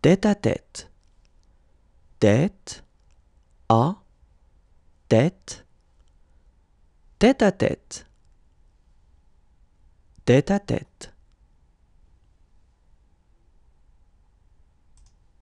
tête à tête, tête à tête, tête à tête, tête à tête.